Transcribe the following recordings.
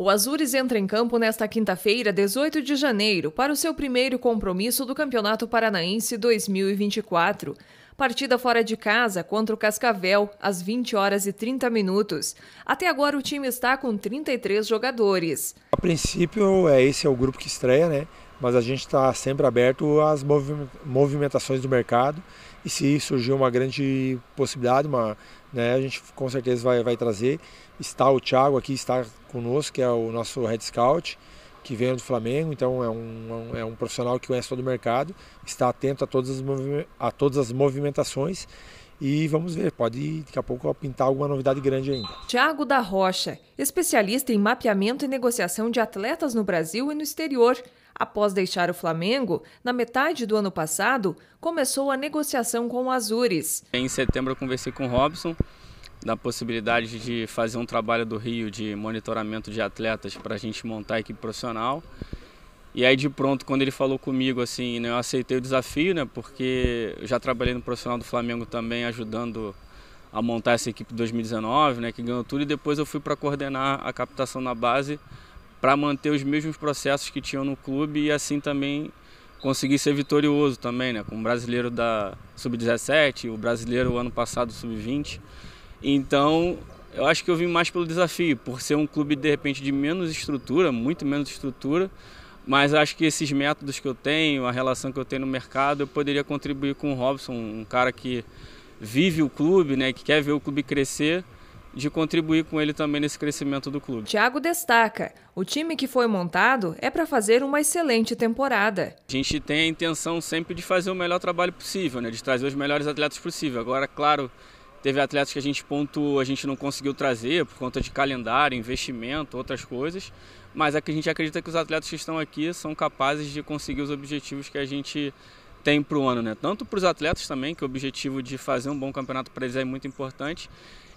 O Azures entra em campo nesta quinta-feira, 18 de janeiro, para o seu primeiro compromisso do Campeonato Paranaense 2024. Partida fora de casa contra o Cascavel, às 20 horas e 30 minutos. Até agora o time está com 33 jogadores. A princípio, é esse é o grupo que estreia, né? Mas a gente está sempre aberto às movimentações do mercado e se surgir uma grande possibilidade, uma, né, a gente com certeza vai, vai trazer. Está o Thiago aqui, está conosco, que é o nosso head scout, que vem do Flamengo, então é, é um, é um profissional que conhece todo o mercado, está atento a todas as, a todas as movimentações e vamos ver, pode daqui a pouco pintar alguma novidade grande ainda. Tiago da Rocha, especialista em mapeamento e negociação de atletas no Brasil e no exterior. Após deixar o Flamengo, na metade do ano passado, começou a negociação com o Azures. Em setembro eu conversei com o Robson da possibilidade de fazer um trabalho do Rio de monitoramento de atletas para a gente montar a equipe profissional. E aí de pronto, quando ele falou comigo, assim, né, eu aceitei o desafio, né, porque eu já trabalhei no profissional do Flamengo também, ajudando a montar essa equipe 2019, né, que ganhou tudo, e depois eu fui para coordenar a captação na base para manter os mesmos processos que tinham no clube e assim também conseguir ser vitorioso também, né? Com o brasileiro da sub-17, o brasileiro ano passado sub-20. Então, eu acho que eu vim mais pelo desafio, por ser um clube de repente de menos estrutura, muito menos estrutura, mas acho que esses métodos que eu tenho, a relação que eu tenho no mercado, eu poderia contribuir com o Robson, um cara que vive o clube, né, que quer ver o clube crescer de contribuir com ele também nesse crescimento do clube. Thiago destaca: o time que foi montado é para fazer uma excelente temporada. A gente tem a intenção sempre de fazer o melhor trabalho possível, né? de trazer os melhores atletas possível. Agora, claro, teve atletas que a gente pontuou, a gente não conseguiu trazer por conta de calendário, investimento, outras coisas, mas é que a gente acredita é que os atletas que estão aqui são capazes de conseguir os objetivos que a gente tem para o ano, né? Tanto para os atletas também, que o objetivo de fazer um bom campeonato para eles é muito importante,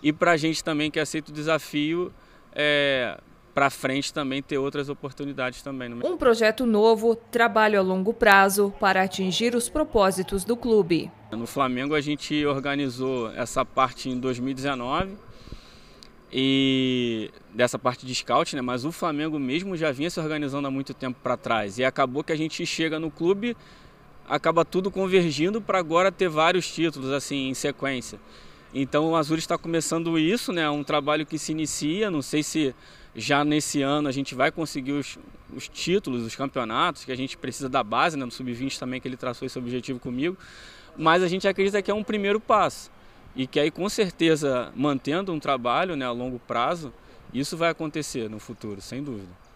e para a gente também que aceita o desafio. É, para frente também ter outras oportunidades também. Né? Um projeto novo, trabalho a longo prazo para atingir os propósitos do clube. No Flamengo a gente organizou essa parte em 2019 e dessa parte de scout, né? Mas o Flamengo mesmo já vinha se organizando há muito tempo para trás e acabou que a gente chega no clube acaba tudo convergindo para agora ter vários títulos assim em sequência. Então o Azul está começando isso, né? Um trabalho que se inicia. Não sei se já nesse ano a gente vai conseguir os, os títulos, os campeonatos que a gente precisa da base, né? No sub-20 também que ele traçou esse objetivo comigo. Mas a gente acredita que é um primeiro passo e que aí com certeza mantendo um trabalho, né, a longo prazo, isso vai acontecer no futuro, sem dúvida.